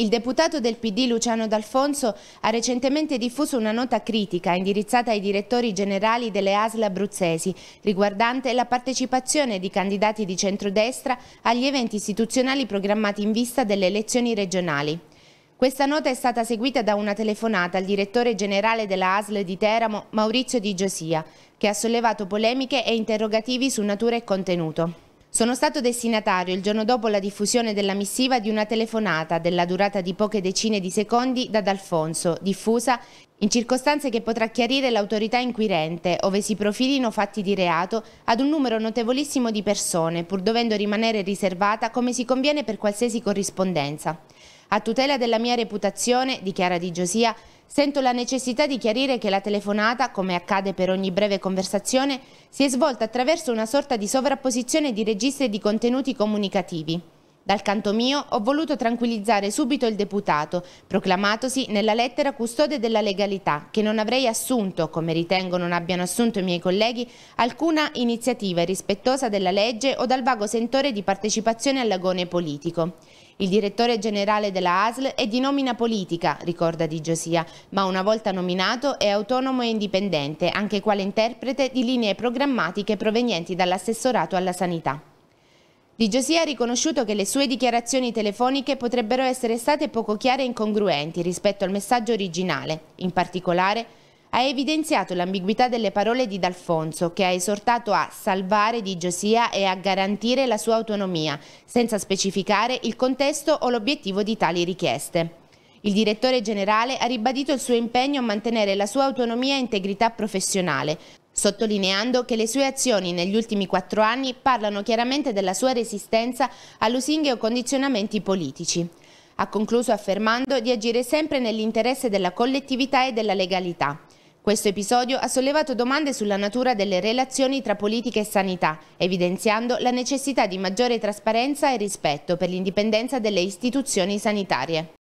Il deputato del PD Luciano D'Alfonso ha recentemente diffuso una nota critica indirizzata ai direttori generali delle ASL abruzzesi riguardante la partecipazione di candidati di centrodestra agli eventi istituzionali programmati in vista delle elezioni regionali. Questa nota è stata seguita da una telefonata al direttore generale della ASL di Teramo, Maurizio Di Giosia, che ha sollevato polemiche e interrogativi su natura e contenuto. Sono stato destinatario il giorno dopo la diffusione della missiva di una telefonata della durata di poche decine di secondi da D'Alfonso, diffusa in circostanze che potrà chiarire l'autorità inquirente, ove si profilino fatti di reato, ad un numero notevolissimo di persone, pur dovendo rimanere riservata come si conviene per qualsiasi corrispondenza. A tutela della mia reputazione, dichiara Di Giosia, sento la necessità di chiarire che la telefonata, come accade per ogni breve conversazione, si è svolta attraverso una sorta di sovrapposizione di registri e di contenuti comunicativi. Dal canto mio ho voluto tranquillizzare subito il deputato, proclamatosi nella lettera custode della legalità, che non avrei assunto, come ritengo non abbiano assunto i miei colleghi, alcuna iniziativa rispettosa della legge o dal vago sentore di partecipazione all'agone politico. Il direttore generale della ASL è di nomina politica, ricorda Di Giosia, ma una volta nominato è autonomo e indipendente, anche quale interprete di linee programmatiche provenienti dall'assessorato alla sanità. Di Giosia ha riconosciuto che le sue dichiarazioni telefoniche potrebbero essere state poco chiare e incongruenti rispetto al messaggio originale. In particolare, ha evidenziato l'ambiguità delle parole di D'Alfonso, che ha esortato a salvare Di Giosia e a garantire la sua autonomia, senza specificare il contesto o l'obiettivo di tali richieste. Il direttore generale ha ribadito il suo impegno a mantenere la sua autonomia e integrità professionale, sottolineando che le sue azioni negli ultimi quattro anni parlano chiaramente della sua resistenza a lusinghe o condizionamenti politici. Ha concluso affermando di agire sempre nell'interesse della collettività e della legalità. Questo episodio ha sollevato domande sulla natura delle relazioni tra politica e sanità, evidenziando la necessità di maggiore trasparenza e rispetto per l'indipendenza delle istituzioni sanitarie.